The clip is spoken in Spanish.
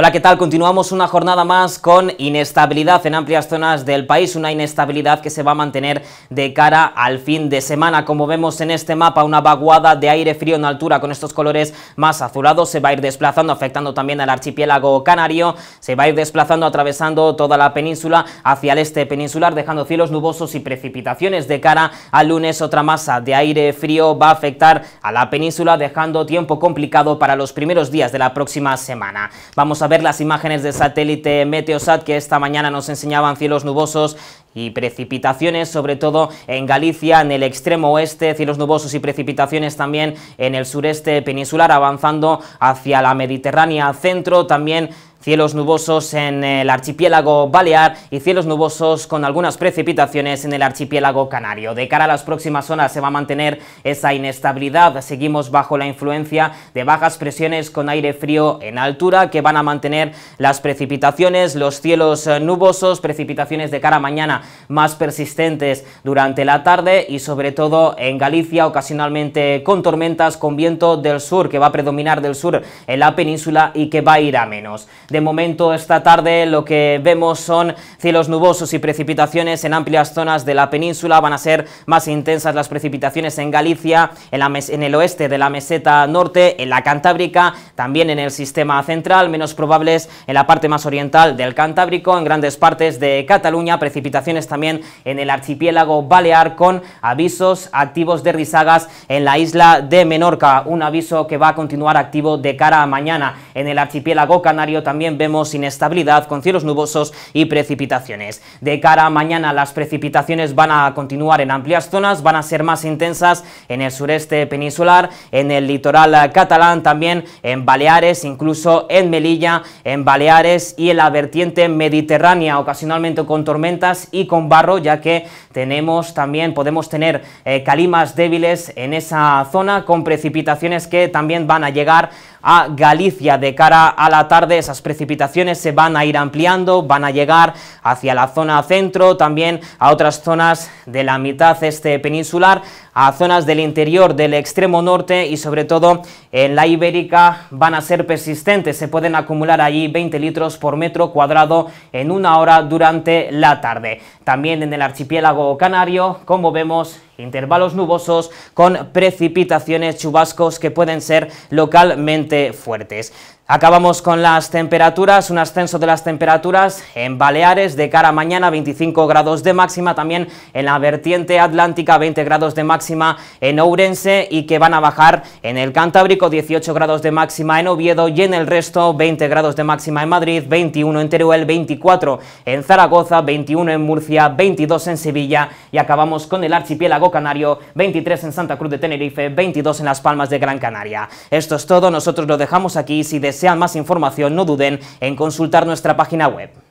Hola, ¿qué tal? Continuamos una jornada más con inestabilidad en amplias zonas del país, una inestabilidad que se va a mantener de cara al fin de semana. Como vemos en este mapa, una vaguada de aire frío en altura con estos colores más azulados se va a ir desplazando, afectando también al archipiélago canario, se va a ir desplazando atravesando toda la península hacia el este peninsular, dejando cielos nubosos y precipitaciones. De cara al lunes, otra masa de aire frío va a afectar a la península, dejando tiempo complicado para los primeros días de la próxima semana. Vamos a ver las imágenes del satélite Meteosat que esta mañana nos enseñaban cielos nubosos y precipitaciones, sobre todo en Galicia, en el extremo oeste, cielos nubosos y precipitaciones también en el sureste peninsular, avanzando hacia la Mediterránea centro, también cielos nubosos en el archipiélago Balear y cielos nubosos con algunas precipitaciones en el archipiélago Canario. De cara a las próximas zonas se va a mantener esa inestabilidad, seguimos bajo la influencia de bajas presiones con aire frío en altura que van a mantener las precipitaciones, los cielos eh, nubosos, precipitaciones de cara a mañana más persistentes durante la tarde y sobre todo en Galicia, ocasionalmente con tormentas, con viento del sur, que va a predominar del sur en la península y que va a ir a menos. De momento, esta tarde lo que vemos son cielos nubosos y precipitaciones en amplias zonas de la península, van a ser más intensas las precipitaciones en Galicia, en, en el oeste de la meseta norte, en la Cantábrica, también en el sistema central, menos probables en la parte más oriental del Cantábrico, en grandes partes de Cataluña, precipitaciones también en el archipiélago Balear con avisos activos de risagas en la isla de Menorca, un aviso que va a continuar activo de cara a mañana. En el archipiélago canario también vemos inestabilidad con cielos nubosos y precipitaciones. De cara a mañana las precipitaciones van a continuar en amplias zonas, van a ser más intensas en el sureste peninsular, en el litoral catalán, también en Baleares, incluso en Melilla, en Baleares y en la vertiente mediterránea, ocasionalmente con tormentas con barro, ya que tenemos también, podemos tener eh, calimas débiles en esa zona con precipitaciones que también van a llegar a Galicia de cara a la tarde, esas precipitaciones se van a ir ampliando, van a llegar hacia la zona centro, también a otras zonas de la mitad este peninsular, a zonas del interior del extremo norte y sobre todo en la ibérica van a ser persistentes, se pueden acumular allí 20 litros por metro cuadrado en una hora durante la tarde. También en el archipiélago canario, como vemos, intervalos nubosos con precipitaciones chubascos que pueden ser localmente fuertes. Acabamos con las temperaturas, un ascenso de las temperaturas en Baleares de cara a mañana 25 grados de máxima, también en la vertiente atlántica 20 grados de máxima en Ourense y que van a bajar en el Cantábrico 18 grados de máxima en Oviedo y en el resto 20 grados de máxima en Madrid, 21 en Teruel, 24 en Zaragoza, 21 en Murcia, 22 en Sevilla y acabamos con el archipiélago canario 23 en Santa Cruz de Tenerife, 22 en Las Palmas de Gran Canaria. Esto es todo, nosotros lo dejamos aquí, si sean más información no duden en consultar nuestra página web.